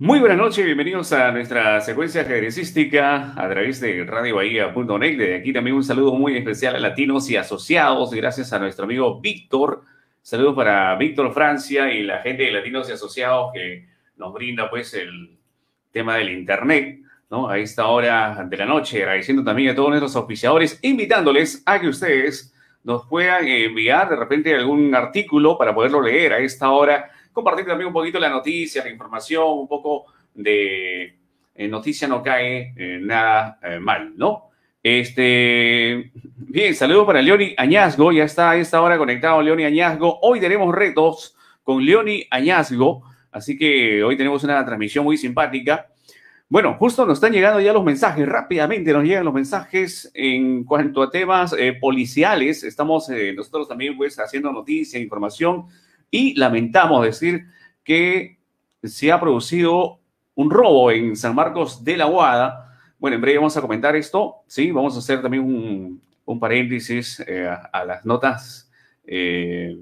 Muy buenas noches, bienvenidos a nuestra secuencia ajedrecística a través de Radio Bahía.net. De aquí también un saludo muy especial a latinos y asociados, gracias a nuestro amigo Víctor. Saludos para Víctor Francia y la gente de Latinos y Asociados que nos brinda pues el tema del Internet, ¿no? A esta hora de la noche, agradeciendo también a todos nuestros auspiciadores, invitándoles a que ustedes nos puedan enviar de repente algún artículo para poderlo leer a esta hora compartir también un poquito la noticia, la información, un poco de eh, noticia no cae eh, nada eh, mal, ¿no? Este, bien, saludos para Leoni Añazgo, ya está a esta hora conectado Leoni Añazgo. Hoy tenemos retos con Leoni Añazgo, así que hoy tenemos una transmisión muy simpática. Bueno, justo nos están llegando ya los mensajes, rápidamente nos llegan los mensajes en cuanto a temas policiales. Estamos nosotros también pues haciendo noticia, información y lamentamos decir que se ha producido un robo en San Marcos de la Guada. Bueno, en breve vamos a comentar esto, ¿sí? Vamos a hacer también un, paréntesis eh, a, las notas. Eh,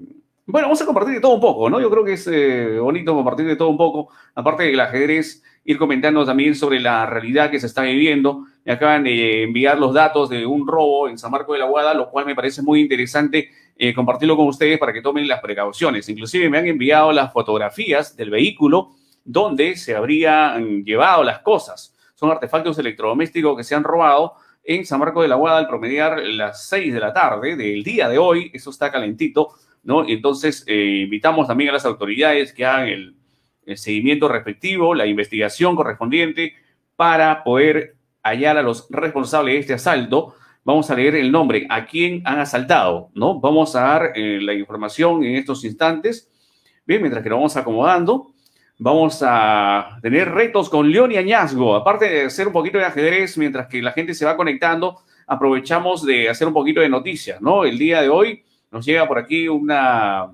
bueno, vamos a compartir de todo un poco, ¿no? Yo creo que es eh, bonito compartir de todo un poco, aparte del ajedrez, ir comentando también sobre la realidad que se está viviendo me acaban de enviar los datos de un robo en San Marco de la Guada, lo cual me parece muy interesante eh, compartirlo con ustedes para que tomen las precauciones. Inclusive me han enviado las fotografías del vehículo donde se habrían llevado las cosas. Son artefactos electrodomésticos que se han robado en San Marco de la Guada al promediar las 6 de la tarde del día de hoy. Eso está calentito, ¿no? Entonces, eh, invitamos también a las autoridades que hagan el seguimiento respectivo, la investigación correspondiente para poder a los responsables de este asalto. Vamos a leer el nombre, a quién han asaltado, ¿no? Vamos a dar eh, la información en estos instantes. Bien, mientras que lo vamos acomodando, vamos a tener retos con León y Añazgo. Aparte de hacer un poquito de ajedrez, mientras que la gente se va conectando, aprovechamos de hacer un poquito de noticias, ¿no? El día de hoy nos llega por aquí una,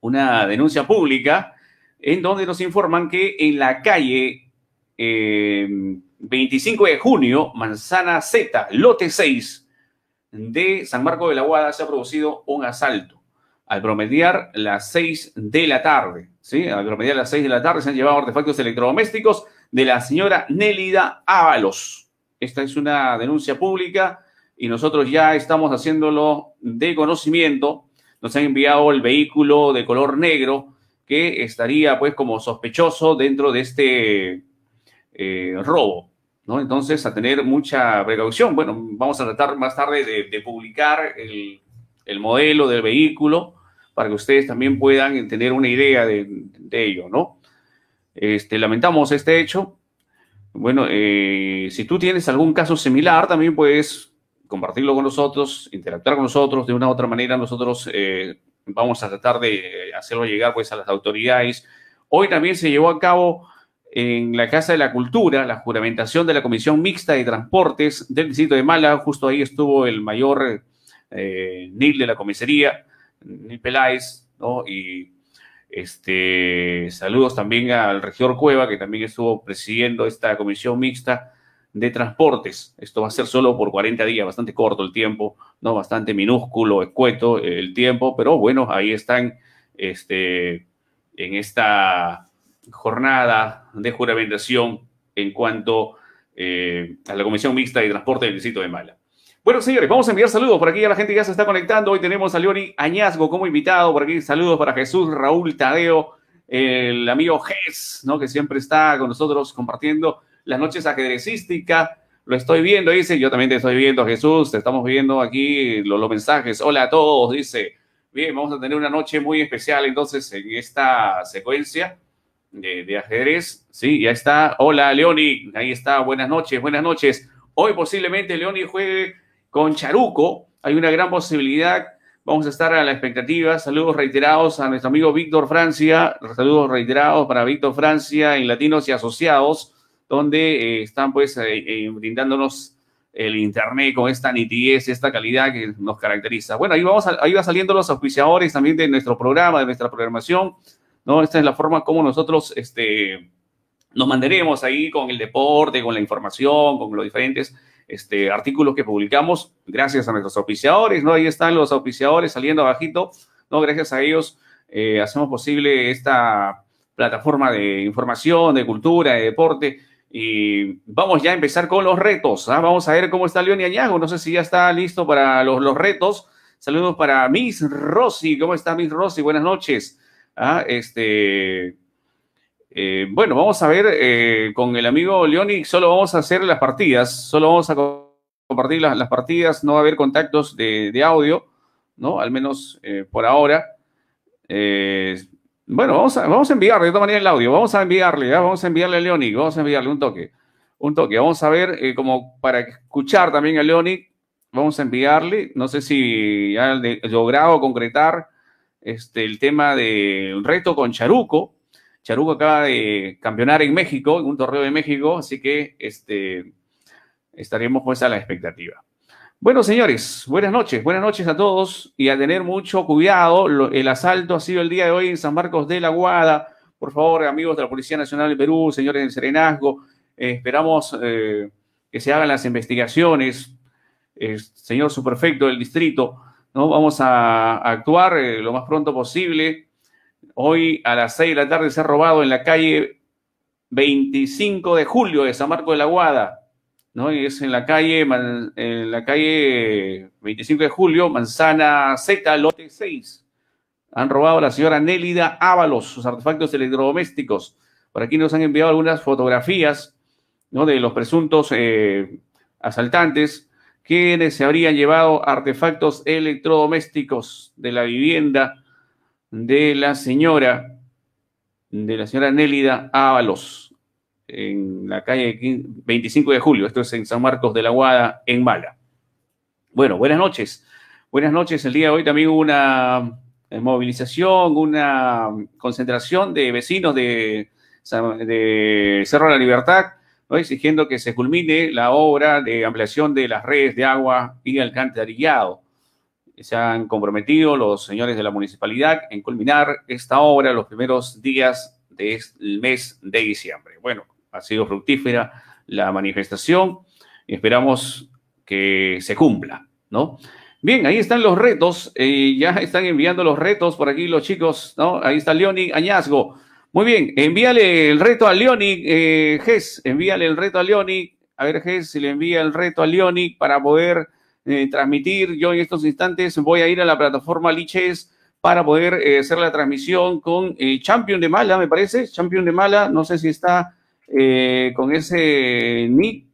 una denuncia pública en donde nos informan que en la calle eh, 25 de junio, Manzana Z, lote 6 de San Marco de la Guada, se ha producido un asalto. Al promediar las 6 de la tarde, ¿sí? Al promediar las 6 de la tarde se han llevado artefactos electrodomésticos de la señora Nélida Ábalos. Esta es una denuncia pública y nosotros ya estamos haciéndolo de conocimiento. Nos han enviado el vehículo de color negro que estaría pues como sospechoso dentro de este eh, robo. ¿no? Entonces, a tener mucha precaución. Bueno, vamos a tratar más tarde de, publicar el, modelo del vehículo para que ustedes también puedan tener una idea de, ello, ¿no? Este, lamentamos este hecho. Bueno, eh, si tú tienes algún caso similar, también puedes compartirlo con nosotros, interactuar con nosotros. De una u otra manera, nosotros eh, vamos a tratar de hacerlo llegar pues, a las autoridades. Hoy también se llevó a cabo en la Casa de la Cultura, la juramentación de la Comisión Mixta de Transportes del Distrito de Mala. Justo ahí estuvo el mayor eh, Nil de la comisaría, Nil Peláez, ¿no? Y este, saludos también al regidor Cueva, que también estuvo presidiendo esta Comisión Mixta de Transportes. Esto va a ser solo por 40 días, bastante corto el tiempo, ¿no? Bastante minúsculo, escueto el tiempo, pero bueno, ahí están, este, en esta jornada de juramentación en cuanto eh, a la Comisión Mixta de Transporte del Distrito de Mala. Bueno, señores, vamos a enviar saludos. Por aquí a la gente que ya se está conectando. Hoy tenemos a Leoni Añazgo como invitado. Por aquí saludos para Jesús Raúl Tadeo, el amigo Ges, ¿no? que siempre está con nosotros compartiendo las noches ajedrecísticas. Lo estoy viendo, dice. Yo también te estoy viendo, Jesús. Te estamos viendo aquí los, los mensajes. Hola a todos, dice. Bien, vamos a tener una noche muy especial entonces en esta secuencia de, ajedrez. Sí, ya está. Hola, Leoni. Ahí está. Buenas noches, buenas noches. Hoy posiblemente Leoni juegue con Charuco. Hay una gran posibilidad. Vamos a estar a la expectativa. Saludos reiterados a nuestro amigo Víctor Francia. Saludos reiterados para Víctor Francia en Latinos y Asociados, donde eh, están pues eh, eh, brindándonos el internet con esta nitidez, esta calidad que nos caracteriza. Bueno, ahí, vamos a, ahí va saliendo los auspiciadores también de nuestro programa, de nuestra programación. ¿no? Esta es la forma como nosotros este, nos mantenemos ahí con el deporte, con la información, con los diferentes este, artículos que publicamos, gracias a nuestros auspiciadores, ¿no? Ahí están los auspiciadores saliendo abajito, ¿no? Gracias a ellos eh, hacemos posible esta plataforma de información, de cultura, de deporte. Y vamos ya a empezar con los retos. ¿ah? Vamos a ver cómo está León y Añago. No sé si ya está listo para los, los retos. Saludos para Miss Rossi. ¿Cómo está Miss Rossi? Buenas noches. Ah, este, eh, bueno, vamos a ver eh, con el amigo y solo vamos a hacer las partidas, solo vamos a compartir las, partidas, no va a haber contactos de, audio, ¿no? Al menos eh, por ahora. bueno, vamos a, enviarle de todas maneras el audio, vamos a enviarle, vamos a enviarle a y vamos a enviarle un toque, un toque, vamos a ver como para escuchar también a Leonic. vamos a enviarle, no sé si ya logrado concretar este, el tema del reto con Charuco. Charuco acaba de campeonar en México, en un torneo de México, así que este, estaremos pues a la expectativa. Bueno, señores, buenas noches, buenas noches a todos y a tener mucho cuidado. el asalto ha sido el día de hoy en San Marcos de la Guada. Por favor, amigos de la Policía Nacional del Perú, señores del Serenazgo, eh, esperamos eh, que se hagan las investigaciones. Eh, señor superfecto del distrito, ¿no? Vamos a, actuar eh, lo más pronto posible. Hoy a las 6 de la tarde se ha robado en la calle 25 de julio de San Marco de la Guada, ¿no? Y es en la calle, en la calle 25 de julio, Manzana Z, lote 6. Han robado a la señora Nélida Ábalos sus artefactos electrodomésticos. Por aquí nos han enviado algunas fotografías ¿no? de los presuntos eh, asaltantes quienes se habrían llevado artefactos electrodomésticos de la vivienda de la señora, de la señora Nélida Ábalos, en la calle 25 de julio, esto es en San Marcos de la Guada, en Mala. Bueno, buenas noches. Buenas noches. El día de hoy también hubo una eh, movilización, una concentración de vecinos de, de Cerro de la Libertad exigiendo que se culmine la obra de ampliación de las redes de agua y alcantarillado. Se han comprometido los señores de la municipalidad en culminar esta obra los primeros días del este mes de diciembre. Bueno, ha sido fructífera la manifestación y esperamos que se cumpla, ¿no? Bien, ahí están los retos, eh, ya están enviando los retos por aquí los chicos, ¿no? Ahí está Leoni Añazgo. Muy bien, envíale el reto a Leonic, eh, Ges, envíale el reto a Leonic. A ver, Ges, si le envía el reto a Leonic para poder eh, transmitir. Yo en estos instantes voy a ir a la plataforma Liches para poder eh, hacer la transmisión con eh, Champion de Mala, me parece. Champion de Mala, no sé si está con ese nick.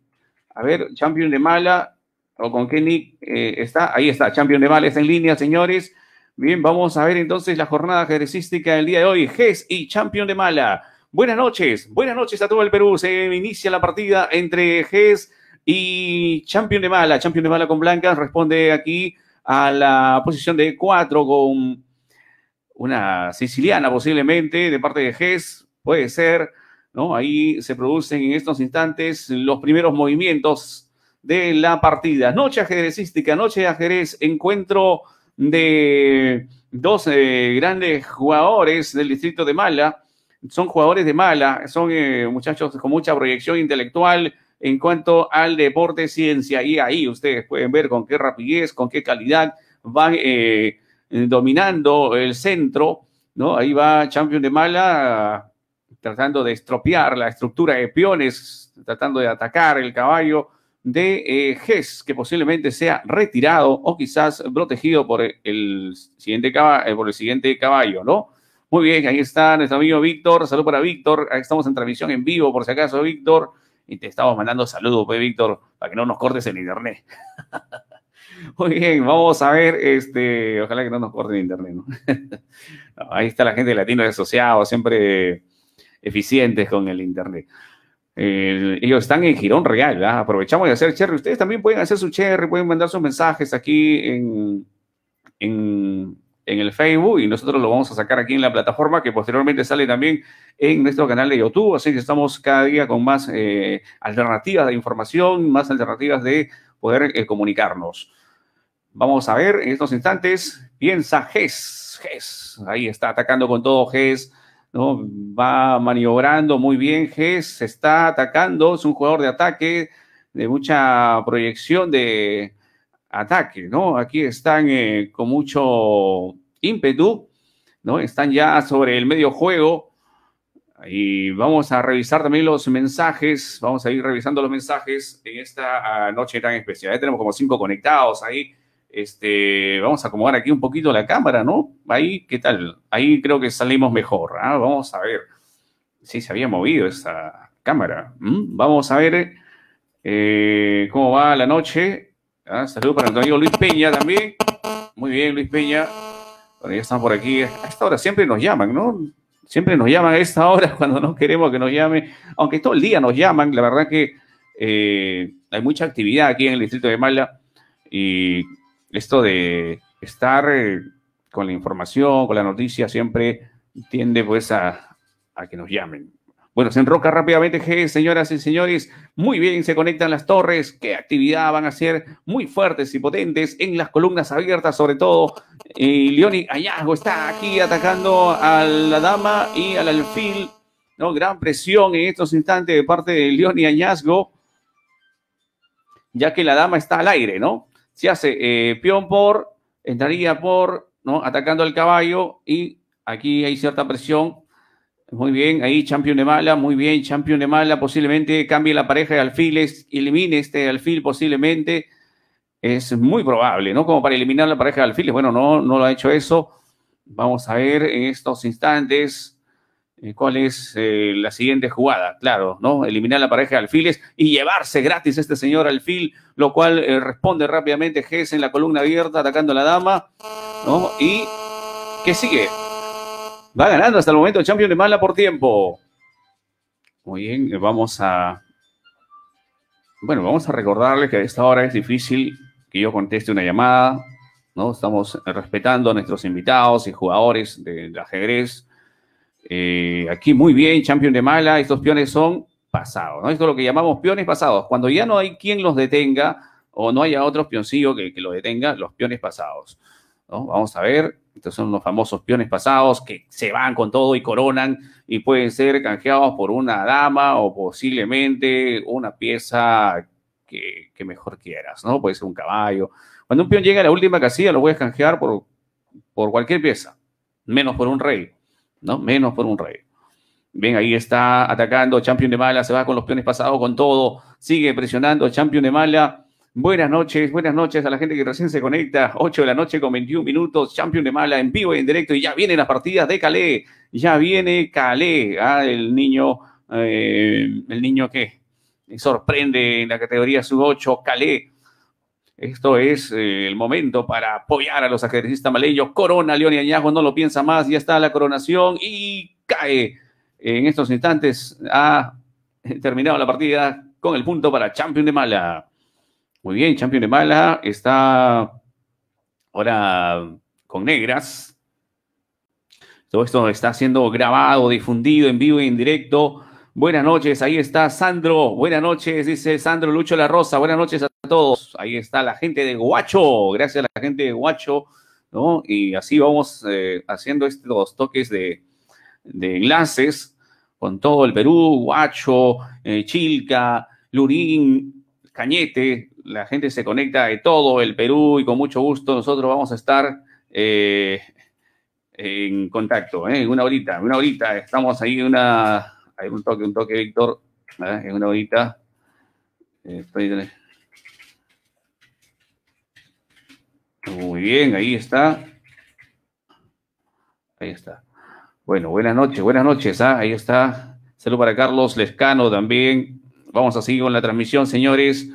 A ver, Champion de Mala, o con qué nick está. Ahí está, Champion de Mala está en línea, señores. Bien, vamos a ver entonces la jornada ajedrecística del día de hoy. GES y Champion de Mala. Buenas noches, buenas noches a todo el Perú. Se inicia la partida entre GES y Champion de Mala. Champion de Mala con blancas responde aquí a la posición de cuatro con una siciliana posiblemente de parte de GES. Puede ser, ¿no? Ahí se producen en estos instantes los primeros movimientos de la partida. Noche ajedrecística, noche de ajedrez, encuentro de dos eh, grandes jugadores del distrito de Mala. Son jugadores de Mala, son eh, muchachos con mucha proyección intelectual en cuanto al deporte ciencia. Y ahí ustedes pueden ver con qué rapidez, con qué calidad van eh, dominando el centro. ¿no? Ahí va Champion de Mala tratando de estropear la estructura de peones, tratando de atacar el caballo de GES, eh, que posiblemente sea retirado o quizás protegido por el siguiente caballo, eh, por el siguiente caballo ¿no? Muy bien, ahí está nuestro amigo Víctor. Salud para Víctor. Estamos en transmisión en vivo, por si acaso, Víctor. Y te estamos mandando saludos, pues, Víctor, para que no nos cortes el internet. Muy bien, vamos a ver, este, ojalá que no nos corten el internet. ahí está la gente de Latino siempre eficientes con el internet. Eh, ellos están en Girón Real, ¿verdad? aprovechamos de hacer cherry. Ustedes también pueden hacer su cherry, pueden mandar sus mensajes aquí en, el Facebook y nosotros lo vamos a sacar aquí en la plataforma que posteriormente sale también en nuestro canal de YouTube. Así que estamos cada día con más eh, alternativas de información, más alternativas de poder eh, comunicarnos. Vamos a ver en estos instantes, piensa GES, GES, ahí está atacando con todo GES ¿no? Va maniobrando muy bien, Ges se está atacando, es un jugador de ataque, de mucha proyección de ataque, ¿no? Aquí están eh, con mucho ímpetu, ¿no? Están ya sobre el medio juego y vamos a revisar también los mensajes, vamos a ir revisando los mensajes en esta ah, noche tan especial. tenemos como cinco conectados ahí este, vamos a acomodar aquí un poquito la cámara, ¿no? Ahí, ¿qué tal? Ahí creo que salimos mejor. ¿ah? Vamos a ver. Sí, se había movido esa cámara. Vamos a ver eh, cómo va la noche. ¿ah? Saludos para el amigo Luis Peña también. Muy bien, Luis Peña. Bueno, ya están por aquí. A esta hora siempre nos llaman, ¿no? Siempre nos llaman a esta hora cuando no queremos que nos llamen. Aunque todo el día nos llaman, la verdad que eh, hay mucha actividad aquí en el distrito de Mala y esto de estar eh, con la información, con la noticia, siempre tiende pues a, a que nos llamen. Bueno, se enroca rápidamente, señoras y señores. Muy bien, se conectan las torres. ¿Qué actividad van a ser? Muy fuertes y potentes en las columnas abiertas, sobre todo. Y eh, Leoni Añazgo está aquí atacando a la dama y al alfil. ¿no? Gran presión en estos instantes de parte de y Añazgo, ya que la dama está al aire, ¿no? se hace eh, peón por, entraría por, ¿no? Atacando al caballo y aquí hay cierta presión. Muy bien, ahí champion de mala, muy bien, champion de mala, posiblemente cambie la pareja de alfiles, elimine este alfil posiblemente. Es muy probable, ¿no? Como para eliminar la pareja de alfiles. Bueno, no, no lo ha hecho eso. Vamos a ver en estos instantes. Eh, cuál es eh, la siguiente jugada, claro, ¿no? Eliminar la pareja de alfiles y llevarse gratis este señor alfil, lo cual eh, responde rápidamente Gess en la columna abierta atacando a la dama, ¿no? Y ¿qué sigue? Va ganando hasta el momento el champion de mala por tiempo. Muy bien, vamos a... Bueno, vamos a recordarle que a esta hora es difícil que yo conteste una llamada, ¿no? Estamos respetando a nuestros invitados y jugadores del de ajedrez, eh, aquí muy bien, champion de mala, estos peones son pasados, ¿no? Esto es lo que llamamos peones pasados. Cuando ya no hay quien los detenga o no haya otros peoncillos que, que los detenga, los peones pasados. ¿no? Vamos a ver, estos son los famosos peones pasados que se van con todo y coronan y pueden ser canjeados por una dama o posiblemente una pieza que, mejor quieras, ¿no? Puede ser un caballo. Cuando un peón llega a la última casilla, lo voy a canjear por, por cualquier pieza, menos por un rey. ¿no? Menos por un rey. Ven, ahí está atacando Champion de Mala, se va con los peones pasados, con todo, sigue presionando Champion de Mala. Buenas noches, buenas noches a la gente que recién se conecta, 8 de la noche con 21 minutos, Champion de Mala en vivo y en directo, y ya vienen las partidas de Calé, ya viene Calé, ah, el niño, eh, el niño que sorprende en la categoría sub-8, Calé, esto es eh, el momento para apoyar a los ajedrecistas malayos. Corona, León y Añajo no lo piensa más. Ya está la coronación y cae en estos instantes. Ha terminado la partida con el punto para Champion de Mala. Muy bien, Champion de Mala está ahora con negras. Todo esto está siendo grabado, difundido en vivo y en directo Buenas noches, ahí está Sandro. Buenas noches, dice Sandro Lucho La Rosa. Buenas noches a todos. Ahí está la gente de Guacho. Gracias a la gente de Guacho, ¿no? Y así vamos eh, haciendo estos toques de, de, enlaces con todo el Perú, Guacho, eh, Chilca, Lurín, Cañete. La gente se conecta de todo el Perú y con mucho gusto nosotros vamos a estar eh, en contacto, en una horita, una horita. Estamos ahí una hay un toque, un toque, Víctor. ¿eh? Eh, en una horita. Muy bien, ahí está. Ahí está. Bueno, buenas noches, buenas noches. ¿ah? Ahí está. Salud para Carlos Lescano también. Vamos a seguir con la transmisión, señores.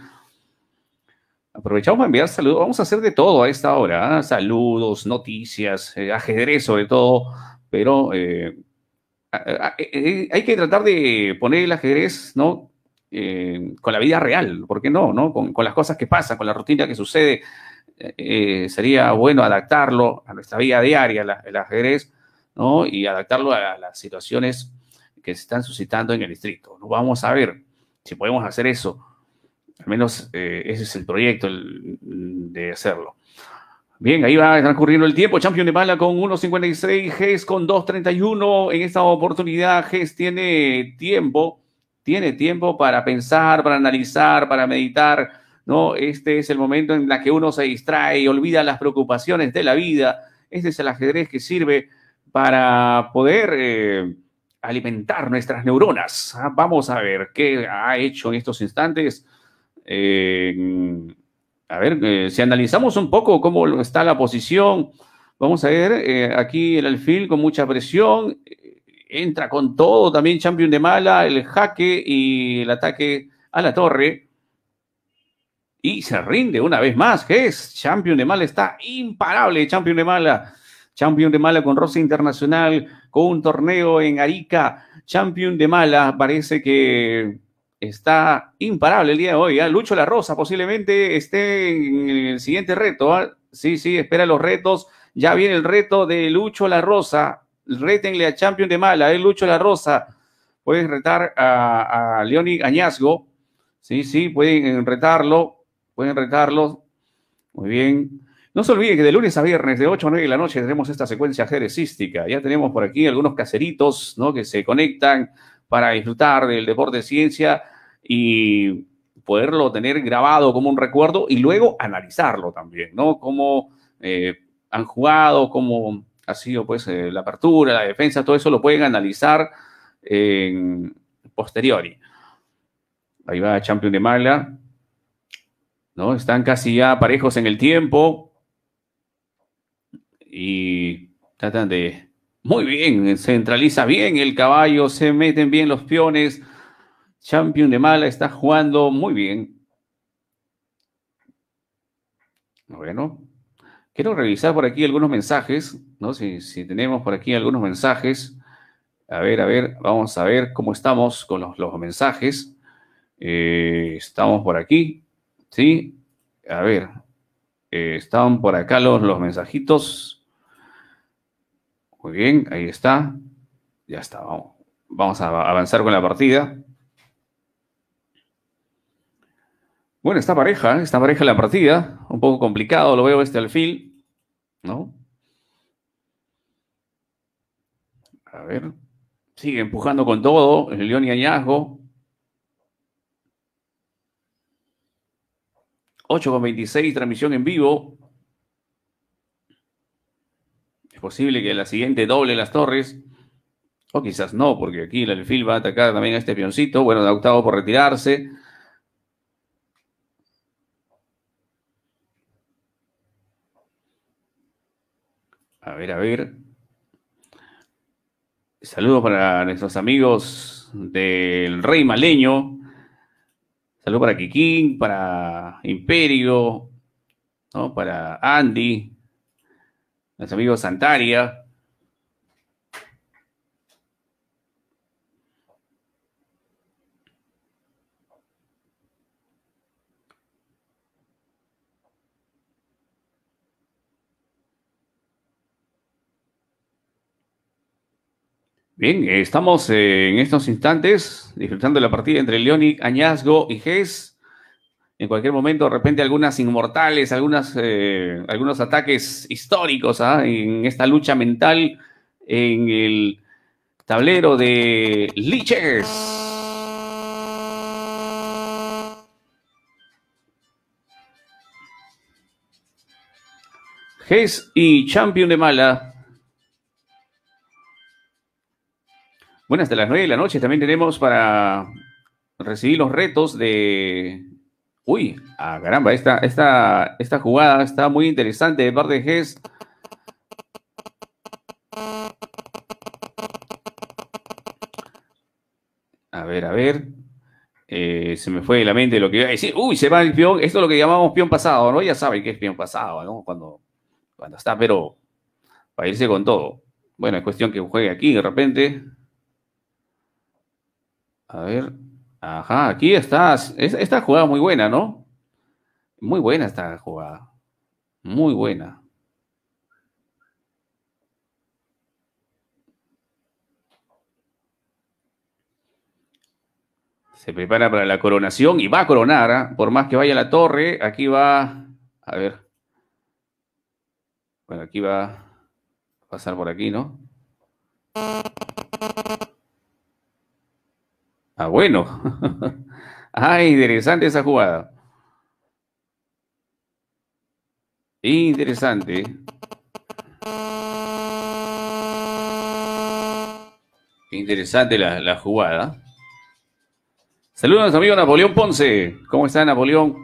Aprovechamos para enviar saludos. Vamos a hacer de todo a esta hora. ¿ah? Saludos, noticias, eh, ajedrez sobre todo. Pero eh, eh, hay que tratar de poner el ajedrez, ¿no? Eh, con la vida real, ¿por qué no? no? Con, las cosas que pasan, con la rutina que sucede. sería bueno adaptarlo a nuestra vida diaria, el ajedrez, ¿no? Y adaptarlo a, las situaciones que se están suscitando en el distrito. ¿no? Vamos a ver si podemos hacer eso. Al menos ese es el proyecto de hacerlo. Bien, ahí va transcurriendo el tiempo. Champion de Mala con 1.56, GES con 2.31. En esta oportunidad, GES tiene tiempo, tiene tiempo para pensar, para analizar, para meditar. ¿no? Este es el momento en el que uno se distrae y olvida las preocupaciones de la vida. Este es el ajedrez que sirve para poder eh, alimentar nuestras neuronas. Ah, vamos a ver qué ha hecho en estos instantes. Eh, a ver, eh, si analizamos un poco cómo está la posición, vamos a ver, eh, aquí el alfil con mucha presión, eh, entra con todo, también champion de mala, el jaque y el ataque a la torre. Y se rinde una vez más, que es champion de mala, está imparable, champion de mala. Champion de Mala con Rosa Internacional, con un torneo en Arica. Champion de Mala parece que está imparable el día de hoy. ¿ah? Lucho La Rosa posiblemente esté en el siguiente reto. ¿ah? Sí, sí, espera los retos. Ya viene el reto de Lucho La Rosa. Rétenle a Champion de Mala, ¿eh? Lucho La Rosa. Pueden retar a, a Leoni Añazgo. Sí, sí, pueden retarlo. Pueden retarlo. Muy bien. No se olviden que de lunes a viernes, de 8 a 9 de la noche, tenemos esta secuencia jerezística. Ya tenemos por aquí algunos caseritos ¿no? que se conectan para disfrutar del deporte de ciencia y poderlo tener grabado como un recuerdo y luego analizarlo también, ¿no? Cómo eh, han jugado, cómo ha sido pues eh, la apertura, la defensa, todo eso lo pueden analizar en posteriori. Ahí va Champion de Magla. ¿No? Están casi ya parejos en el tiempo. Y tratan de muy bien, eh, centraliza bien el caballo, se meten bien los peones. Champion de Mala está jugando muy bien. Bueno, quiero revisar por aquí algunos mensajes, ¿no? Si, si tenemos por aquí algunos mensajes. A ver, a ver, vamos a ver cómo estamos con los, mensajes. Eh, estamos por aquí, ¿sí? A ver, eh, están por acá los, los mensajitos. Muy bien, ahí está. Ya está, vamos. Vamos a avanzar con la partida. Bueno, esta pareja, ¿eh? esta pareja la partida, un poco complicado, lo veo este alfil, ¿no? A ver, sigue empujando con todo, el león y añazgo. 826 con transmisión en vivo posible que la siguiente doble las torres. O quizás no, porque aquí el alfil va a atacar también a este pioncito Bueno, da octavo por retirarse. A ver, a ver. Saludos para nuestros amigos del Rey Maleño. Saludos para Kikín, para Imperio, ¿no? para Andy, nuestro amigos Santaria. Bien, eh, estamos eh, en estos instantes disfrutando de la partida entre Leónic, Añazgo y Gess en cualquier momento, de repente, algunas inmortales, algunas, eh, algunos ataques históricos ¿ah? en esta lucha mental en el tablero de Lichers. Hess y Champion de Mala. Buenas hasta las 9 de la noche también tenemos para recibir los retos de Uy, ah, caramba, esta, esta, esta jugada está muy interesante de parte de Gess. A ver, a ver. Eh, se me fue de la mente lo que iba a decir. Uy, se va el peón. Esto es lo que llamamos peón pasado, ¿no? Ya saben qué es peón pasado, ¿no? Cuando, cuando está, pero para irse con todo. Bueno, es cuestión que juegue aquí de repente. A ver. Ajá, aquí estás. esta jugada muy buena, ¿no? Muy buena esta jugada. Muy buena. Se prepara para la coronación y va a coronar. ¿ah? Por más que vaya la torre, aquí va. A ver. Bueno, aquí va a pasar por aquí, ¿no? Ah, bueno. ah, interesante esa jugada. Interesante. Interesante la, jugada. Saludos a nuestro amigo Napoleón Ponce. ¿Cómo está Napoleón?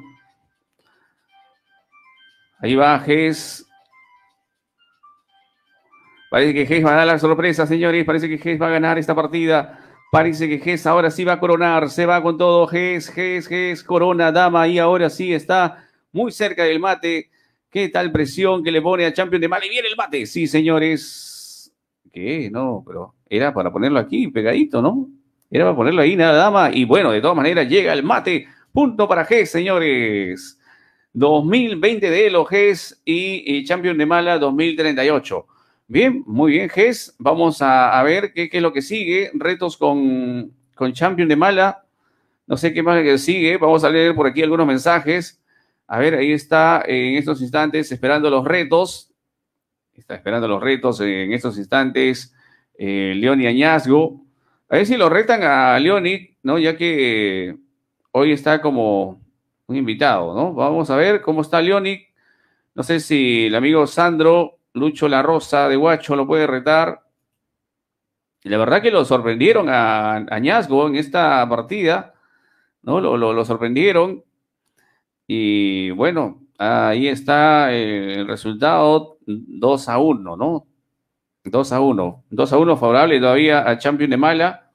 Ahí va Gess. Parece que Gess va a dar la sorpresa, señores. Parece que Gess va a ganar esta partida. Parece que Ges ahora sí va a coronar, se va con todo. Ges, Ges, Ges, corona, dama, y ahora sí está muy cerca del mate. ¿Qué tal presión que le pone a Champion de Mala, y Viene el mate, sí, señores. ¿Qué? No, pero era para ponerlo aquí, pegadito, ¿no? Era para ponerlo ahí, nada, dama. Y bueno, de todas maneras, llega el mate. Punto para Ges, señores. 2020 de Elo y, y Champion de Mala 2038. Bien, muy bien, Ges. Vamos a, ver qué, es lo que sigue. Retos con, con Champion de Mala. No sé qué más que sigue. Vamos a leer por aquí algunos mensajes. A ver, ahí está en estos instantes esperando los retos. Está esperando los retos en estos instantes. León eh, Leoni Añazgo. A ver si lo retan a Leoni, ¿no? Ya que eh, hoy está como un invitado, ¿no? Vamos a ver cómo está Leoni. No sé si el amigo Sandro Lucho La Rosa de Guacho lo puede retar. la verdad que lo sorprendieron a Añazgo en esta partida, ¿no? Lo, lo, sorprendieron. Y bueno, ahí está eh, el resultado 2 a 1, ¿no? 2 a 1. 2 a 1 favorable todavía a Champion de Mala.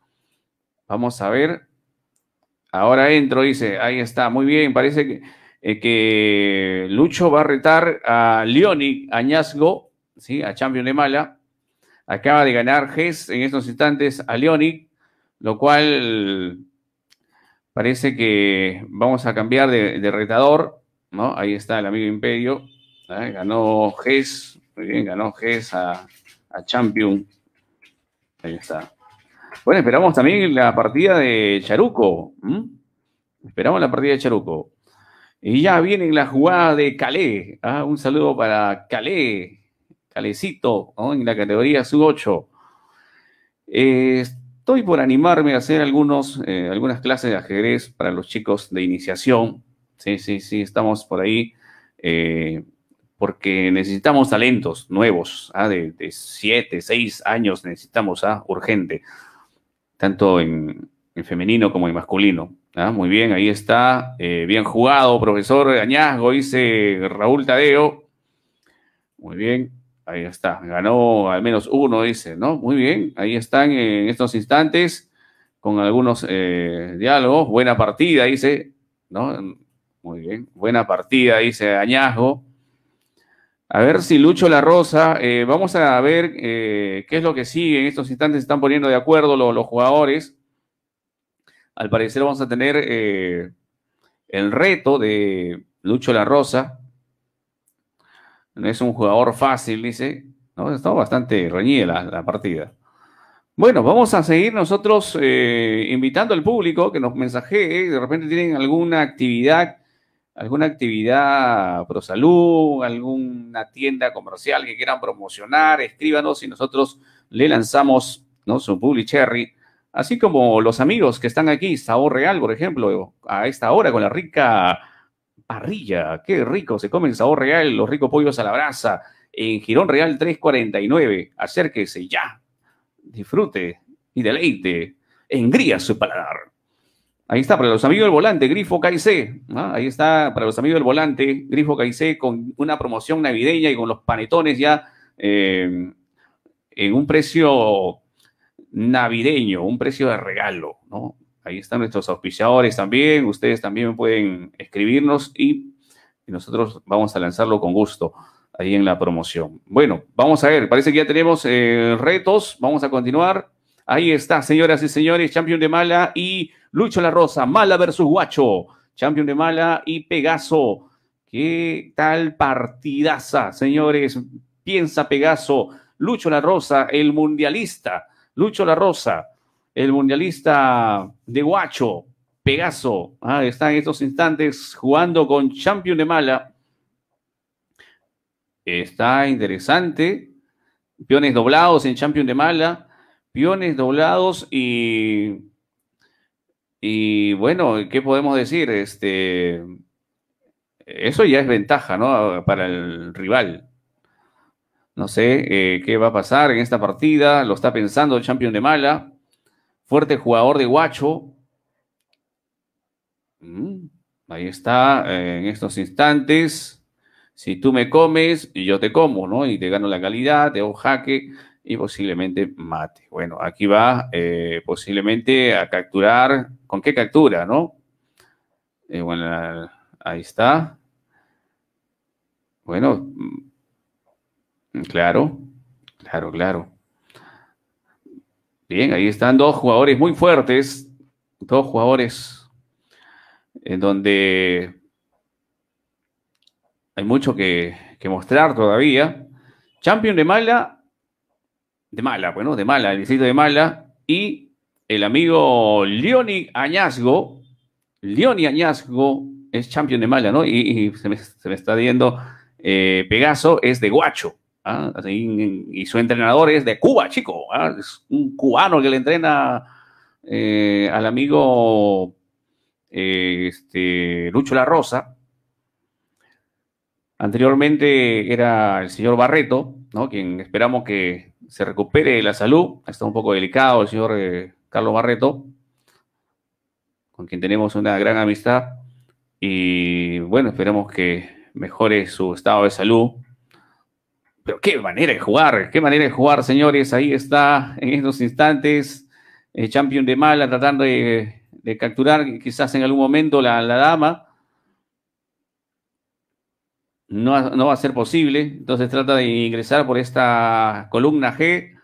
Vamos a ver. Ahora entro, dice. Ahí está, muy bien. Parece que, eh, que Lucho va a retar a Leoni Añazgo a Champion de Mala. Acaba de ganar GES en estos instantes a Leonic lo cual parece que vamos a cambiar de, retador, ¿no? Ahí está el amigo Imperio, ¿eh? ganó GES, muy bien, ganó GES a, a Champion. Ahí está. Bueno, esperamos también la partida de Charuco. Esperamos la partida de Charuco. Y ya viene la jugada de Calé. ¿ah? Un saludo para Calé, Calecito, en la categoría sub-8. Eh, estoy por animarme a hacer algunos, eh, algunas clases de ajedrez para los chicos de iniciación. Sí, sí, sí, estamos por ahí. Eh, porque necesitamos talentos nuevos, ¿ah? de, 7, 6 años necesitamos, ¿ah? urgente, tanto en, femenino como en masculino. ¿ah? Muy bien, ahí está, bien jugado, profesor Añazgo, dice Raúl Tadeo. Muy bien. Ahí está, ganó al menos uno, dice, ¿no? Muy bien, ahí están en estos instantes con algunos eh, diálogos. Buena partida, dice, ¿no? Muy bien, buena partida, dice Añazgo. A ver si Lucho La Rosa, eh, vamos a ver eh, qué es lo que sigue. En estos instantes están poniendo de acuerdo los, los jugadores. Al parecer vamos a tener el reto de Lucho La Rosa no es un jugador fácil, dice. No, está bastante reñida la, la partida. Bueno, vamos a seguir nosotros eh, invitando al público que nos mensajee. ¿eh? De repente tienen alguna actividad, alguna actividad pro salud, alguna tienda comercial que quieran promocionar. Escríbanos y nosotros le lanzamos ¿no? su Cherry, Así como los amigos que están aquí, Sabor Real, por ejemplo, a esta hora con la rica parrilla. Qué rico, se come el sabor real, los ricos pollos a la brasa. En Girón Real 349, acérquese ya. Disfrute y deleite. Engría su paladar. Ahí está, para los amigos del volante, Grifo Caicé, Ahí está, para los amigos del volante, Grifo Caicé, con una promoción navideña y con los panetones ya eh, en un precio navideño, un precio de regalo, ¿no? Ahí están nuestros auspiciadores también. Ustedes también pueden escribirnos y, nosotros vamos a lanzarlo con gusto ahí en la promoción. Bueno, vamos a ver, parece que ya tenemos eh, retos, vamos a continuar. Ahí está, señoras y señores, Champion de Mala y Lucho La Rosa, Mala versus Guacho, Champion de Mala y Pegaso. ¿Qué tal partidaza, señores? Piensa Pegaso, Lucho La Rosa, el mundialista, Lucho La Rosa el mundialista de Guacho, Pegaso, ah, está en estos instantes jugando con Champion de Mala. Está interesante. Piones doblados en Champion de Mala. Piones doblados y. Y bueno, ¿qué podemos decir? Este. Eso ya es ventaja, ¿no? Para el rival. No sé eh, qué va a pasar en esta partida. Lo está pensando el Champion de Mala fuerte jugador de Guacho. Mm, ahí está, eh, en estos instantes. Si tú me comes, y yo te como, ¿no? Y te gano la calidad, te hago jaque y posiblemente mate. Bueno, aquí va eh, posiblemente a capturar. ¿Con qué captura, no? Eh, bueno, ahí está. Bueno, mm, claro, claro, claro. Bien, ahí están dos jugadores muy fuertes, dos jugadores en donde hay mucho que, mostrar todavía. Champion de Mala, de Mala, bueno, de Mala, el distrito de Mala, y el amigo Leoni Añazgo. Leoni Añazgo es champion de Mala, ¿no? Y, se, me, está viendo eh, Pegaso, es de Guacho. ¿ah? y su entrenador es de Cuba, chico. ¿ah? Es un cubano que le entrena eh, al amigo eh, este, Lucho La Rosa. Anteriormente era el señor Barreto, quien esperamos que se recupere la salud. Está un poco delicado el señor eh, Carlos Barreto, con quien tenemos una gran amistad. Y bueno, esperamos que mejore su estado de salud pero qué manera de jugar, qué manera de jugar, señores. Ahí está, en estos instantes, el Champion de Mala tratando de, capturar quizás en algún momento la, dama. No, no, va a ser posible. Entonces trata de ingresar por esta columna G.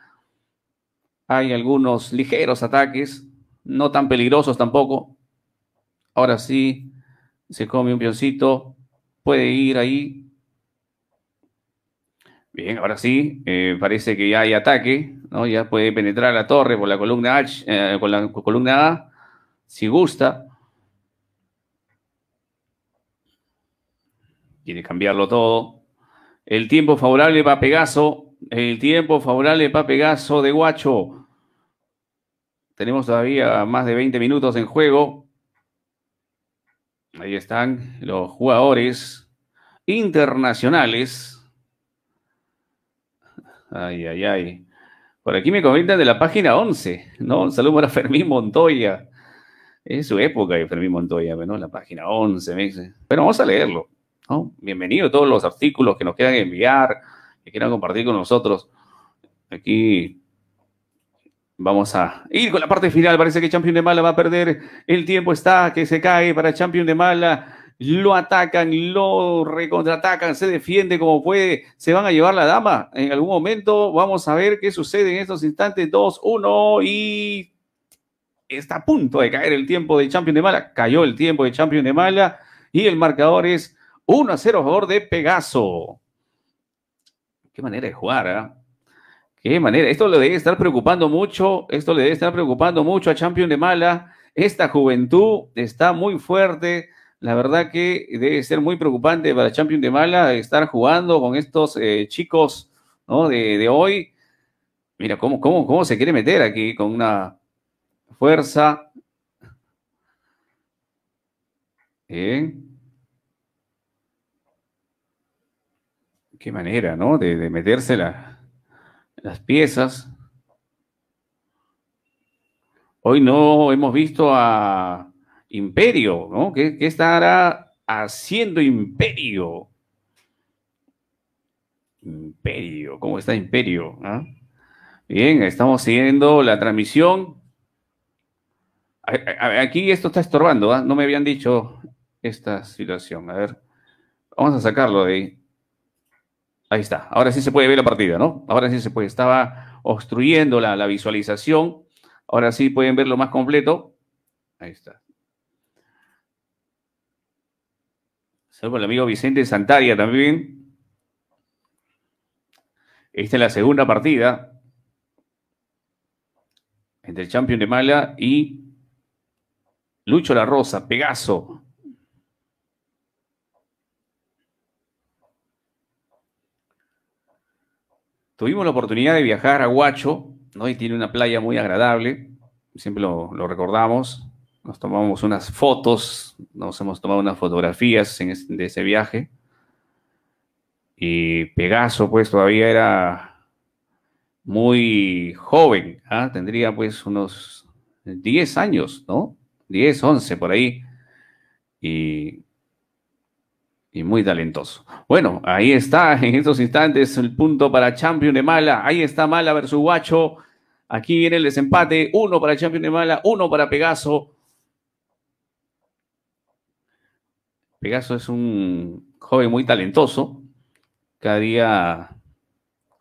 Hay algunos ligeros ataques, no tan peligrosos tampoco. Ahora sí, se come un pioncito, puede ir ahí. Bien, ahora sí, eh, parece que ya hay ataque, ¿no? Ya puede penetrar la torre por la columna H, con eh, la columna A, si gusta. Quiere cambiarlo todo. El tiempo favorable para Pegaso. El tiempo favorable para Pegaso de Guacho. Tenemos todavía más de 20 minutos en juego. Ahí están los jugadores internacionales. Ay, ay, ay. Por aquí me comentan de la página 11, ¿no? Saludos para Fermín Montoya. Es su época de Fermín Montoya, ¿no? La página 11, me dice. Pero vamos a leerlo, ¿no? Bienvenido a todos los artículos que nos quieran enviar, que quieran compartir con nosotros. Aquí vamos a ir con la parte final. Parece que Champion de Mala va a perder. El tiempo está que se cae para Champion de Mala lo atacan, lo recontraatacan, se defiende como puede, se van a llevar la dama. En algún momento vamos a ver qué sucede en estos instantes. 2, 1 y está a punto de caer el tiempo de Champion de Mala. Cayó el tiempo de Champion de Mala y el marcador es 1 0 jugador de Pegaso. Qué manera de jugar, ¿ah? Qué manera. Esto le debe estar preocupando mucho. Esto le debe estar preocupando mucho a Champion de Mala. Esta juventud está muy fuerte la verdad que debe ser muy preocupante para Champions de Mala estar jugando con estos eh, chicos de, hoy. Mira, ¿cómo, cómo se quiere meter aquí con una fuerza. Qué manera, ¿no? De, meterse las piezas. Hoy no hemos visto a imperio, ¿no? ¿Qué, estará haciendo imperio? Imperio, ¿cómo está imperio? Ah? Bien, estamos siguiendo la transmisión. Aquí esto está estorbando, ¿ah? no me habían dicho esta situación. A ver, vamos a sacarlo de ahí. Ahí está, ahora sí se puede ver la partida, ¿no? Ahora sí se puede, estaba obstruyendo la, la visualización. Ahora sí pueden verlo más completo. Ahí está. Saludos el amigo Vicente Santaria también. Esta es la segunda partida entre el Champion de Mala y Lucho La Rosa, Pegaso. Tuvimos la oportunidad de viajar a Huacho, ¿no? tiene una playa muy agradable, siempre lo recordamos nos tomamos unas fotos, nos hemos tomado unas fotografías de ese viaje. Y Pegaso, pues todavía era muy joven, ¿ah? tendría pues unos 10 años, ¿no? 10, 11 por ahí. Y, y muy talentoso. Bueno, ahí está en estos instantes el punto para Champion de Mala. Ahí está Mala versus Guacho. Aquí viene el desempate. Uno para Champion de Mala, uno para Pegaso. Pegaso es un joven muy talentoso, cada día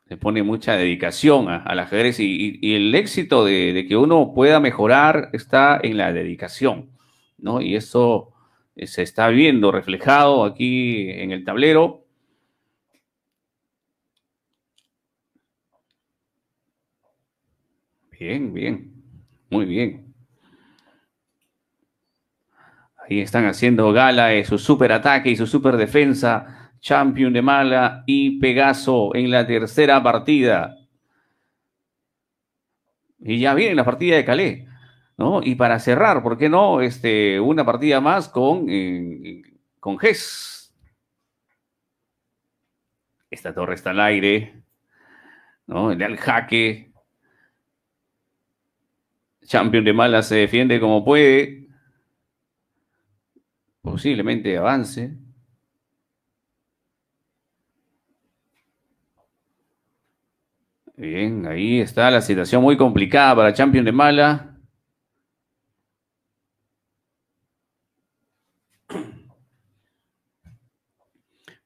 le pone mucha dedicación al ajedrez y, y, el éxito de, que uno pueda mejorar está en la dedicación, ¿no? Y eso eh, se está viendo reflejado aquí en el tablero. Bien, bien, muy bien. Ahí están haciendo gala de eh, su super ataque y su super defensa. Champion de Mala y Pegaso en la tercera partida. Y ya viene la partida de Calé Y para cerrar, ¿por qué no? Este, una partida más con, eh, con Gess. Esta torre está al aire, ¿no? El al jaque. Champion de Mala se defiende como puede posiblemente avance. Bien, ahí está la situación muy complicada para Champion de Mala.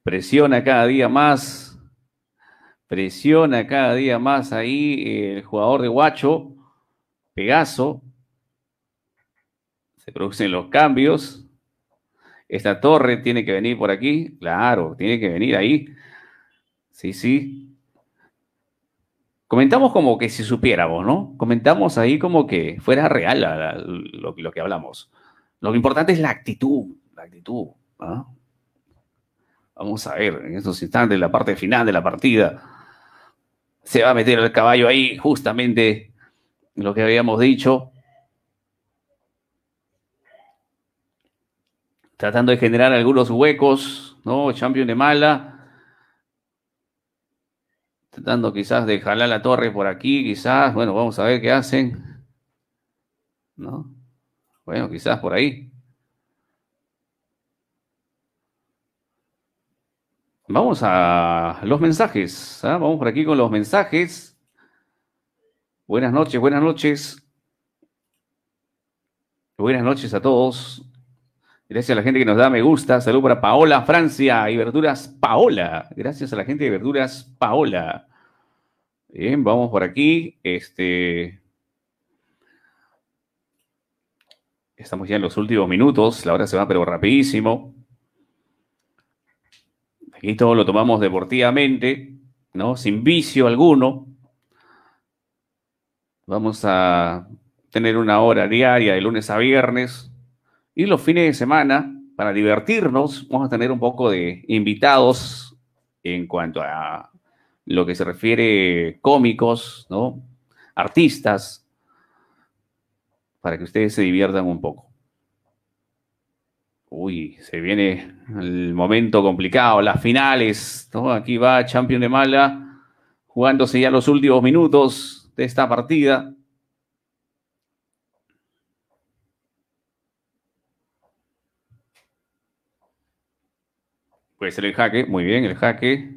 presiona cada día más, presiona cada día más ahí el jugador de Guacho, Pegaso, se producen los cambios esta torre tiene que venir por aquí, claro, tiene que venir ahí. Sí, sí. Comentamos como que si supiéramos, ¿no? Comentamos ahí como que fuera real lo, que hablamos. Lo importante es la actitud, la actitud. ¿ah? Vamos a ver, en estos instantes, la parte final de la partida, se va a meter el caballo ahí, justamente lo que habíamos dicho. tratando de generar algunos huecos, ¿no? Champion de mala. Tratando quizás de jalar la torre por aquí, quizás. Bueno, vamos a ver qué hacen. ¿No? Bueno, quizás por ahí. Vamos a los mensajes. ¿ah? Vamos por aquí con los mensajes. Buenas noches, buenas noches. Buenas noches a todos. Gracias a la gente que nos da me gusta. Salud para Paola Francia y Verduras Paola. Gracias a la gente de Verduras Paola. Bien, vamos por aquí. Este. Estamos ya en los últimos minutos. La hora se va, pero rapidísimo. Aquí todo lo tomamos deportivamente, ¿no? Sin vicio alguno. Vamos a tener una hora diaria de lunes a viernes y los fines de semana, para divertirnos, vamos a tener un poco de invitados en cuanto a lo que se refiere cómicos, ¿no? Artistas, para que ustedes se diviertan un poco. Uy, se viene el momento complicado, las finales, Aquí va Champion de Mala jugándose ya los últimos minutos de esta partida. Puede ser el jaque, muy bien, el jaque.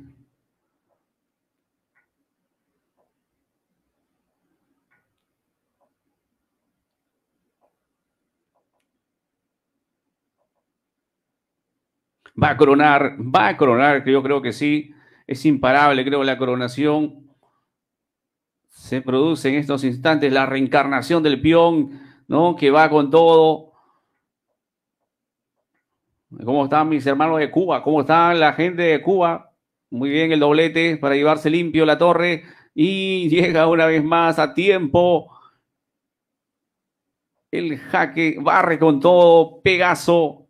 Va a coronar, va a coronar, yo creo que sí. Es imparable, creo, la coronación. Se produce en estos instantes la reencarnación del peón, ¿no? Que va con todo ¿Cómo están mis hermanos de Cuba? ¿Cómo están la gente de Cuba? Muy bien el doblete para llevarse limpio la torre y llega una vez más a tiempo. El jaque barre con todo, Pegaso.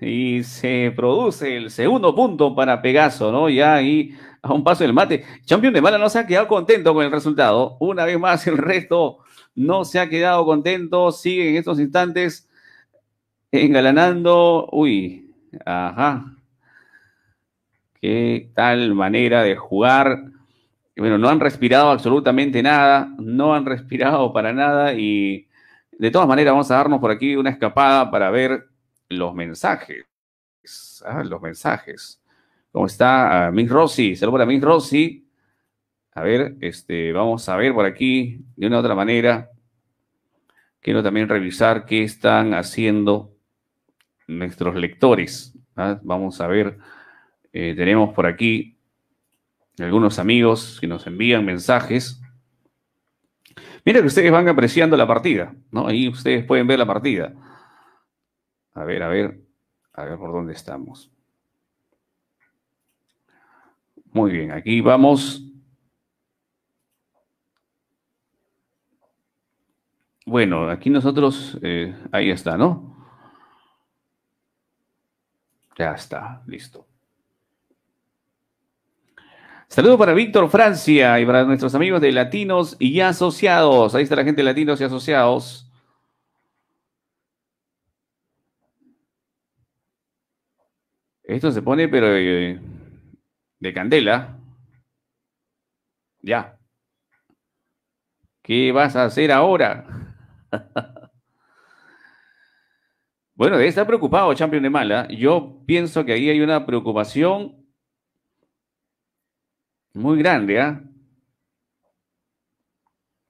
Y se produce el segundo punto para Pegaso, ¿no? Ya ahí a un paso del mate. Champion de Mala no se ha quedado contento con el resultado. Una vez más el resto no se ha quedado contento. Sigue en estos instantes engalanando, uy, ajá, qué tal manera de jugar. Bueno, no han respirado absolutamente nada, no han respirado para nada y de todas maneras vamos a darnos por aquí una escapada para ver los mensajes. Ah, los mensajes. ¿Cómo está? Miss Rossi, saludos para Miss Rossi. A ver, este, vamos a ver por aquí de una u otra manera. Quiero también revisar qué están haciendo nuestros lectores. ¿ah? Vamos a ver, eh, tenemos por aquí algunos amigos que nos envían mensajes. Mira que ustedes van apreciando la partida, ¿no? Ahí ustedes pueden ver la partida. A ver, a ver, a ver por dónde estamos. Muy bien, aquí vamos. Bueno, aquí nosotros, eh, ahí está, ¿no? Ya está, listo. Saludo para Víctor Francia y para nuestros amigos de Latinos y Asociados. Ahí está la gente de Latinos y Asociados. Esto se pone, pero de, de candela. Ya. ¿Qué vas a hacer ahora? Bueno, debe estar preocupado Champion de Mala. Yo pienso que ahí hay una preocupación muy grande, ¿ah?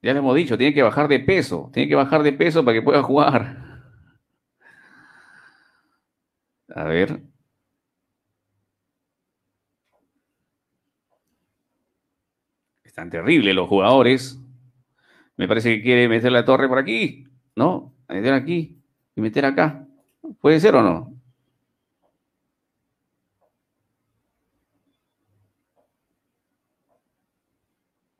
Ya le hemos dicho, tiene que bajar de peso, tiene que bajar de peso para que pueda jugar. A ver. Están terribles los jugadores. Me parece que quiere meter la torre por aquí, ¿no? meter aquí y meter acá. ¿Puede ser o no?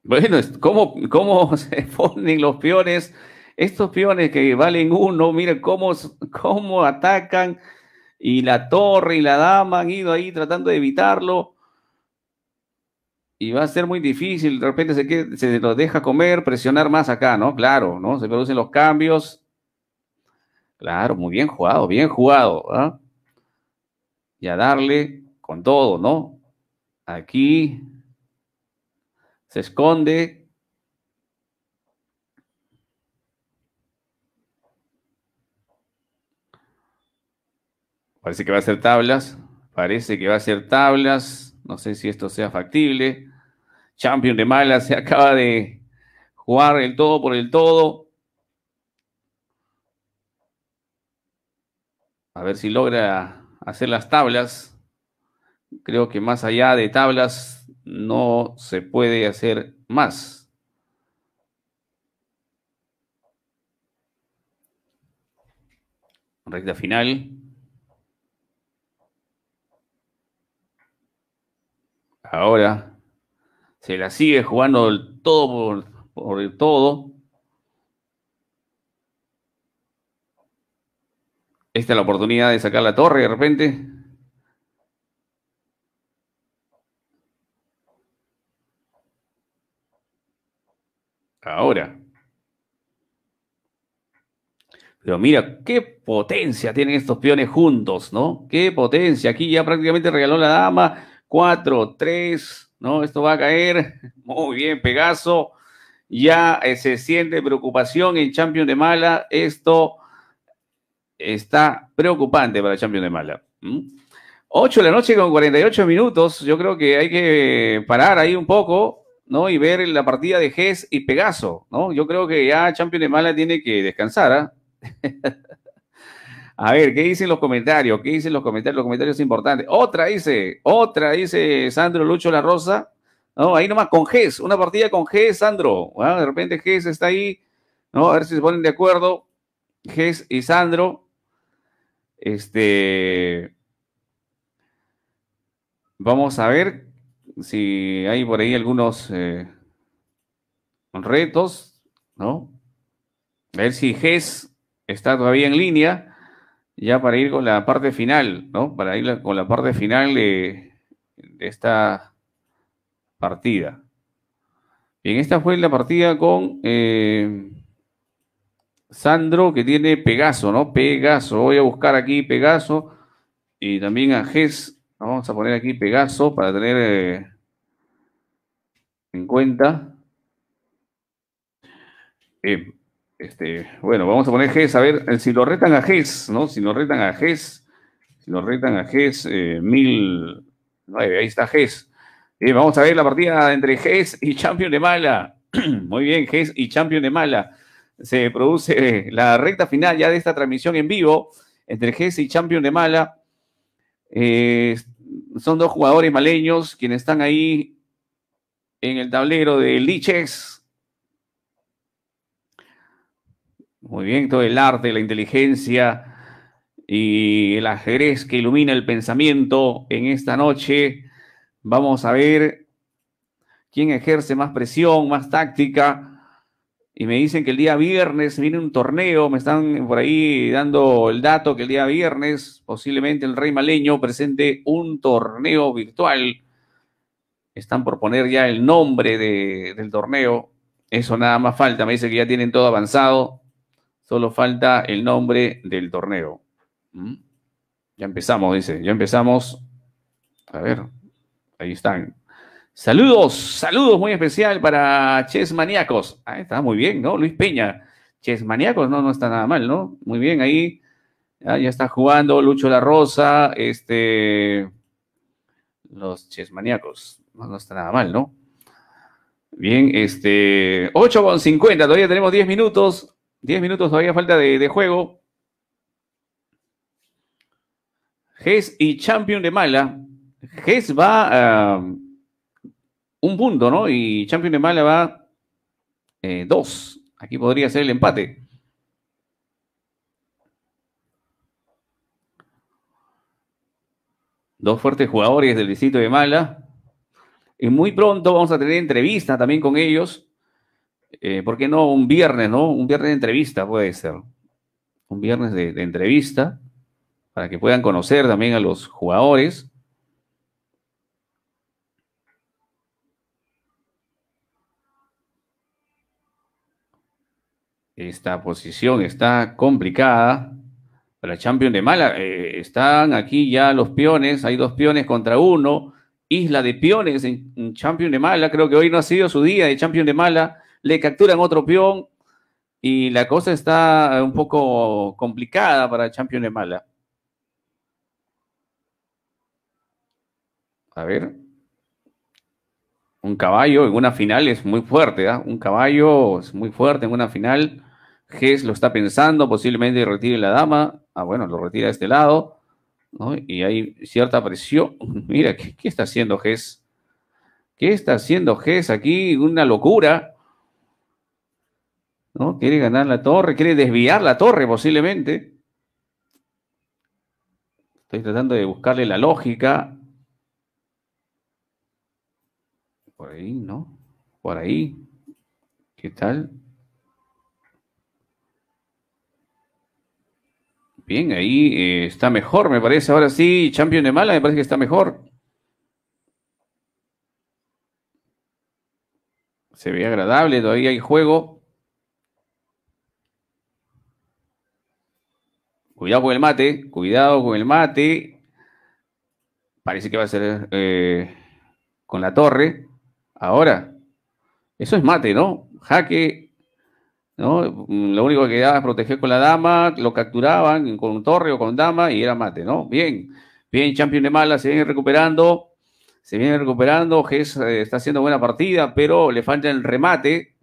Bueno, ¿cómo, cómo se ponen los peones? Estos peones que valen uno, miren cómo, cómo atacan y la torre y la dama han ido ahí tratando de evitarlo. Y va a ser muy difícil, de repente se, se lo deja comer, presionar más acá, ¿no? Claro, ¿no? Se producen los cambios, Claro, muy bien jugado, bien jugado. ¿ah? Y a darle con todo, ¿no? Aquí se esconde. Parece que va a ser tablas. Parece que va a ser tablas. No sé si esto sea factible. Champion de malas se acaba de jugar el todo por el todo. A ver si logra hacer las tablas. Creo que más allá de tablas no se puede hacer más. recta final. Ahora se la sigue jugando todo por, el todo. Esta es la oportunidad de sacar la torre de repente. Ahora. Pero mira, qué potencia tienen estos peones juntos, ¿no? Qué potencia. Aquí ya prácticamente regaló la dama. Cuatro, tres, ¿no? Esto va a caer. Muy bien, Pegaso. Ya eh, se siente preocupación en Champions de Mala. Esto está preocupante para Champions de Mala. 8 de la noche con 48 minutos. Yo creo que hay que parar ahí un poco, ¿no? Y ver la partida de GES y Pegaso, ¿no? Yo creo que ya Champion de Mala tiene que descansar, ¿ah? A ver, ¿qué dicen los comentarios? ¿Qué dicen los comentarios? Los comentarios importantes. Otra dice, otra dice Sandro Lucho La Rosa. No, ahí nomás con GES, una partida con GES, Sandro. ¿ah? de repente GES está ahí, ¿no? A ver si se ponen de acuerdo. Ges y Sandro. Este. Vamos a ver si hay por ahí algunos eh, retos, ¿no? A ver si Ges está todavía en línea, ya para ir con la parte final, ¿no? Para ir con la parte final de, esta partida. Bien, esta fue la partida con. Eh, Sandro, que tiene Pegaso, ¿no? Pegaso. Voy a buscar aquí Pegaso. Y también a Gess Vamos a poner aquí Pegaso para tener eh, en cuenta. Eh, este, bueno, vamos a poner Ges. A ver, eh, si lo retan a Gess ¿no? Si lo retan a Gess Si lo retan a Gess mil... ahí está Gess vamos a ver la partida entre Gess y Champion de Mala. Muy bien, Gess y Champion de Mala se produce la recta final ya de esta transmisión en vivo entre Jesse y Champion de Mala. Eh, son dos jugadores maleños quienes están ahí en el tablero de Liches. Muy bien, todo el arte, la inteligencia y el ajedrez que ilumina el pensamiento en esta noche. Vamos a ver quién ejerce más presión, más táctica y me dicen que el día viernes viene un torneo, me están por ahí dando el dato que el día viernes posiblemente el Rey Maleño presente un torneo virtual. Están por poner ya el nombre del torneo. Eso nada más falta. Me dice que ya tienen todo avanzado. Solo falta el nombre del torneo. ¿Mm? Ya empezamos, dice. Ya empezamos. A ver. Ahí están. Saludos, saludos muy especial para Chess Maníacos. Ah, está muy bien, ¿no? Luis Peña. Chess Maníacos, no, no está nada mal, ¿no? Muy bien ahí. Ah, ya, está jugando Lucho La Rosa, este. Los Chess Maníacos. No, está nada mal, ¿no? Bien, este. 8 con 50, todavía tenemos 10 minutos. 10 minutos todavía falta de, juego. Gess y Champion de Mala. GES va. a un punto, ¿no? Y Champion de Mala va eh, dos. Aquí podría ser el empate. Dos fuertes jugadores del distrito de Mala. Y muy pronto vamos a tener entrevista también con ellos. Eh, ¿Por qué no un viernes, no? Un viernes de entrevista puede ser. Un viernes de entrevista para que puedan conocer también a los jugadores. Esta posición está complicada. Para Champion de Mala, eh, están aquí ya los peones, hay dos peones contra uno. Isla de peones en, Champion de Mala, creo que hoy no ha sido su día de Champion de Mala. Le capturan otro peón y la cosa está un poco complicada para Champion de Mala. A ver, un caballo en una final es muy fuerte, ¿ah? un caballo es muy fuerte en una final. Gess lo está pensando, posiblemente retire la dama. Ah, bueno, lo retira de este lado. Y hay cierta presión. Mira, ¿qué, está haciendo Gess? ¿Qué está haciendo Gess aquí? Una locura. ¿No? Quiere ganar la torre, quiere desviar la torre posiblemente. Estoy tratando de buscarle la lógica Por ahí, ¿no? Por ahí. ¿Qué tal? Bien, ahí eh, está mejor, me parece. Ahora sí, Champion de Mala, me parece que está mejor. Se ve agradable, todavía hay juego. Cuidado con el mate, cuidado con el mate. Parece que va a ser eh, con la torre. Ahora, eso es mate, ¿no? Jaque, ¿no? Lo único que quedaba es proteger con la dama, lo capturaban con un torre o con dama y era mate, ¿no? Bien, bien, Champion de Mala se viene recuperando, se viene recuperando, Gess eh, está haciendo buena partida, pero le falta el remate.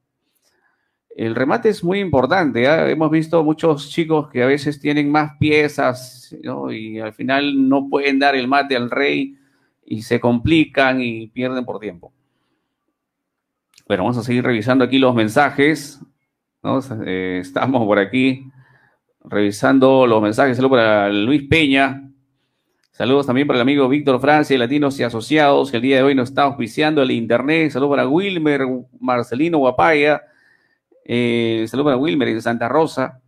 El remate es muy importante, ¿eh? hemos visto muchos chicos que a veces tienen más piezas ¿no? y al final no pueden dar el mate al rey y se complican y pierden por tiempo. Pero vamos a seguir revisando aquí los mensajes. Eh, estamos por aquí revisando los mensajes. Saludos para Luis Peña. Saludos también para el amigo Víctor Francia, Latinos y Asociados, que el día de hoy nos está auspiciando el Internet. Saludos para Wilmer, Marcelino Guapaya. Eh, saludos para Wilmer de Santa Rosa.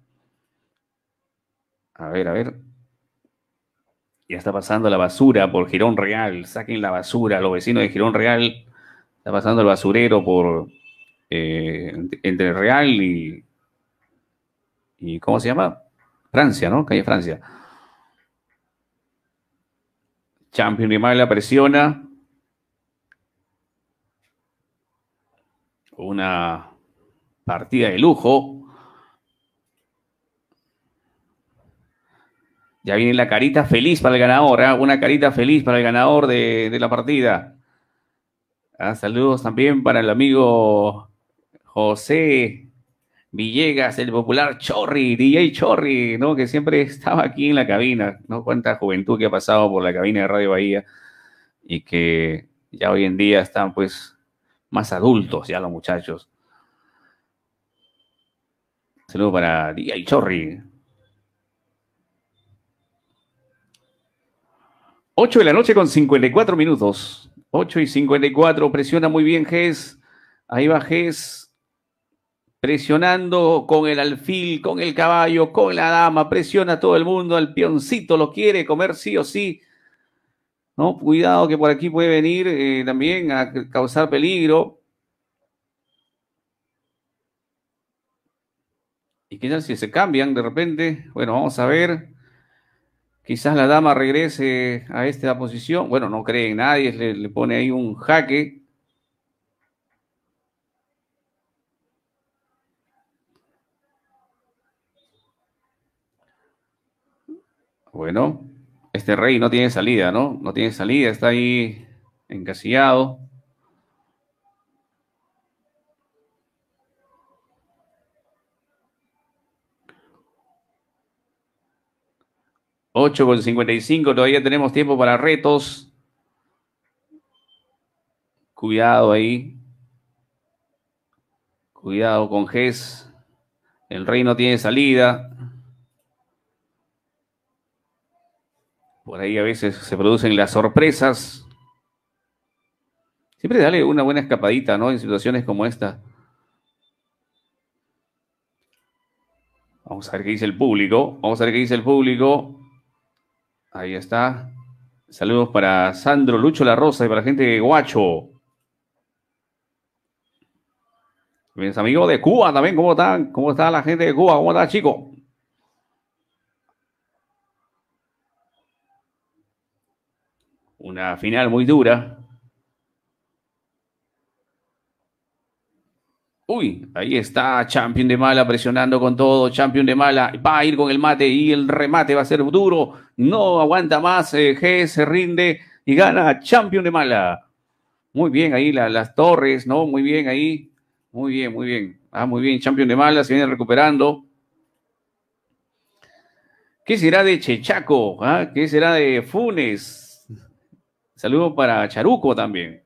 A ver, a ver. Ya está pasando la basura por Girón Real. Saquen la basura, los vecinos de Girón Real está pasando el basurero por eh, entre Real y, ¿cómo se llama? Francia, ¿no? Calle Francia. Champion la presiona. Una partida de lujo. Ya viene la carita feliz para el ganador, ¿eh? una carita feliz para el ganador de la partida. Ah, saludos también para el amigo José Villegas, el popular Chorri, DJ Chorri, ¿no? Que siempre estaba aquí en la cabina, ¿no? Cuánta juventud que ha pasado por la cabina de Radio Bahía y que ya hoy en día están pues más adultos ya los muchachos. Saludos para DJ Chorri. 8 de la noche con 54 minutos. 8 y 54, presiona muy bien Gess. Ahí va Gess. Presionando con el alfil, con el caballo, con la dama. Presiona a todo el mundo. al peoncito lo quiere comer sí o sí. ¿no? Cuidado que por aquí puede venir eh, también a causar peligro. ¿Y qué tal si se cambian de repente? Bueno, vamos a ver. Quizás la dama regrese a esta posición. Bueno, no cree en nadie, le, le pone ahí un jaque. Bueno, este rey no tiene salida, ¿no? No tiene salida, está ahí encasillado. 8 con 55, todavía tenemos tiempo para retos. Cuidado ahí. Cuidado con Ges. El rey no tiene salida. Por ahí a veces se producen las sorpresas. Siempre dale una buena escapadita, ¿no? En situaciones como esta. Vamos a ver qué dice el público. Vamos a ver qué dice el público. Ahí está. Saludos para Sandro Lucho La Rosa y para la gente de Guacho. Mis amigos de Cuba también, ¿cómo están? ¿Cómo está la gente de Cuba? ¿Cómo está, chico? Una final muy dura. Uy, ahí está Champion de Mala presionando con todo. Champion de Mala va a ir con el mate y el remate va a ser duro. No aguanta más. Eh, G se rinde y gana Champion de Mala. Muy bien ahí las torres, ¿no? Muy bien ahí. Muy bien, muy bien. Ah, muy bien. Champion de Mala se viene recuperando. ¿Qué será de Chechaco? Ah, ¿Qué será de Funes? Saludo para Charuco también.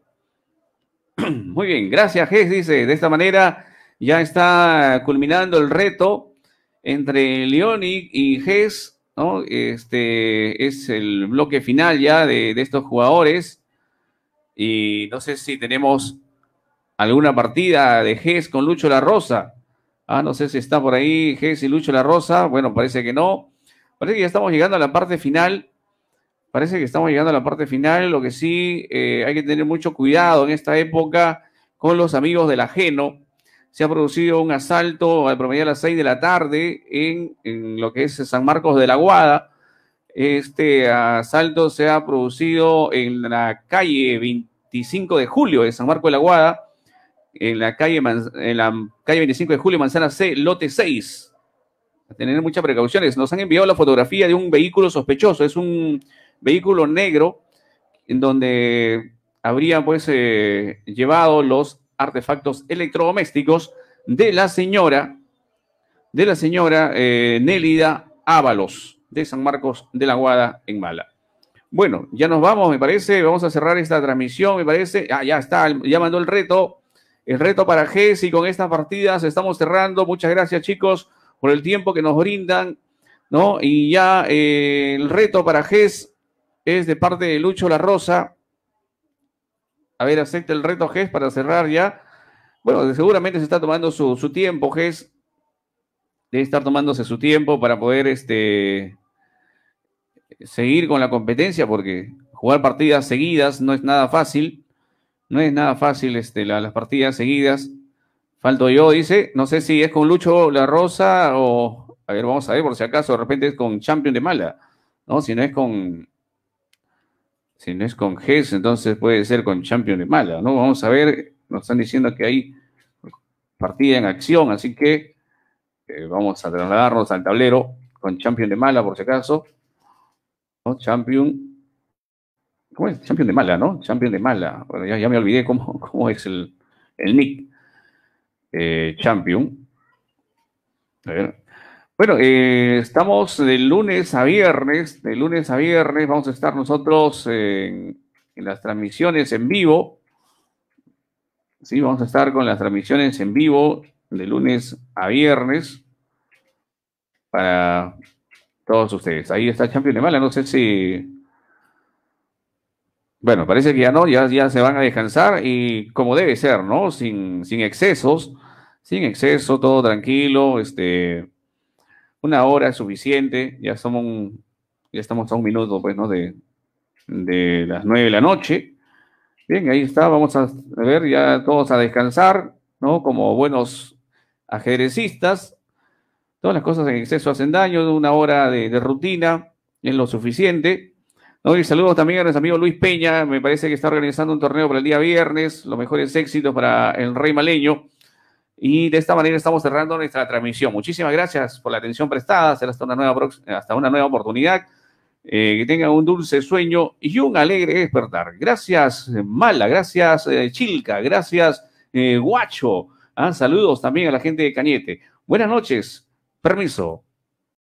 Muy bien, gracias, Gess, dice. De esta manera ya está culminando el reto entre León y Ges, ¿no? Este es el bloque final ya de, estos jugadores. Y no sé si tenemos alguna partida de Gess con Lucho La Rosa. Ah, no sé si está por ahí Gess y Lucho La Rosa. Bueno, parece que no. Parece que ya estamos llegando a la parte final Parece que estamos llegando a la parte final, lo que sí eh, hay que tener mucho cuidado en esta época con los amigos del ajeno. Se ha producido un asalto al promedio a las 6 de la tarde en, lo que es San Marcos de la Guada. Este asalto se ha producido en la calle 25 de julio de San Marcos de la Guada, en la calle, en la calle 25 de julio, manzana C, lote 6. A tener muchas precauciones. Nos han enviado la fotografía de un vehículo sospechoso. Es un vehículo negro en donde habría pues eh, llevado los artefactos electrodomésticos de la señora, de la señora eh, Nélida Ábalos de San Marcos de la Guada en Mala. Bueno, ya nos vamos, me parece, vamos a cerrar esta transmisión, me parece. Ah, ya está, ya mandó el reto, el reto para y con estas partidas estamos cerrando. Muchas gracias chicos por el tiempo que nos brindan, ¿no? Y ya eh, el reto para GES es de parte de Lucho La Rosa. A ver, acepta el reto Ges para cerrar ya. Bueno, seguramente se está tomando su, tiempo, Ges. Debe estar tomándose su tiempo para poder este, seguir con la competencia, porque jugar partidas seguidas no es nada fácil. No es nada fácil este, las partidas seguidas. Falto yo, dice. No sé si es con Lucho La Rosa o. A ver, vamos a ver por si acaso de repente es con Champion de Mala. ¿no? Si no es con, si no es con GES, entonces puede ser con Champion de Mala, ¿no? Vamos a ver, nos están diciendo que hay partida en acción, así que eh, vamos a trasladarnos al tablero con Champion de Mala, por si acaso. ¿No? Champion. ¿Cómo es? Champion de Mala, ¿no? Champion de Mala. Bueno, ya, me olvidé cómo, cómo es el, nick. Eh, champion. A ver. Bueno, eh, estamos de lunes a viernes, de lunes a viernes vamos a estar nosotros en, las transmisiones en vivo. Sí, vamos a estar con las transmisiones en vivo de lunes a viernes para todos ustedes. Ahí está Champion de Mala, no sé si... Bueno, parece que ya no, ya, ya se van a descansar y como debe ser, ¿no? Sin, sin excesos, sin exceso, todo tranquilo, este una hora es suficiente, ya somos ya estamos a un minuto pues, ¿no? de, las nueve de la noche. Bien, ahí está, vamos a ver ya todos a descansar, ¿no? Como buenos ajedrecistas. Todas las cosas en exceso hacen daño, una hora de, rutina es lo suficiente. ¿no? Y saludos también a nuestro amigo Luis Peña, me parece que está organizando un torneo para el día viernes, lo mejor es éxito para el Rey Maleño. Y de esta manera estamos cerrando nuestra transmisión. Muchísimas gracias por la atención prestada. Será hasta una nueva, hasta una nueva oportunidad. Eh, que tengan un dulce sueño y un alegre despertar. Gracias, eh, Mala. Gracias, eh, Chilca. Gracias, Guacho. Ah, saludos también a la gente de Cañete. Buenas noches. Permiso.